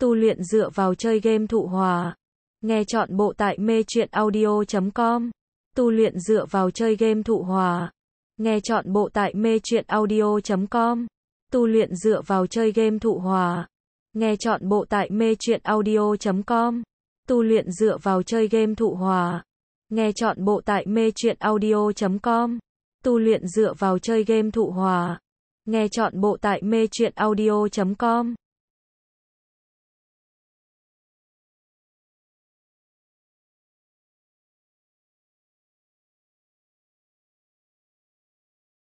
tu luyện dựa vào chơi game thụ hòa. Nghe chọn bộ tại mê chuyện audio.com. Tu luyện dựa vào chơi game thụ hòa. Nghe chọn bộ tại mê chuyện audio.com. Tu luyện dựa vào chơi game thụ hòa. Nghe chọn bộ tại mê chuyện audio.com. Tu luyện dựa vào chơi game thụ hòa. Nghe chọn bộ tại mê chuyện audio.com. Tu luyện dựa vào chơi game thụ hòa. Nghe chọn bộ tại mê chuyện audio.com.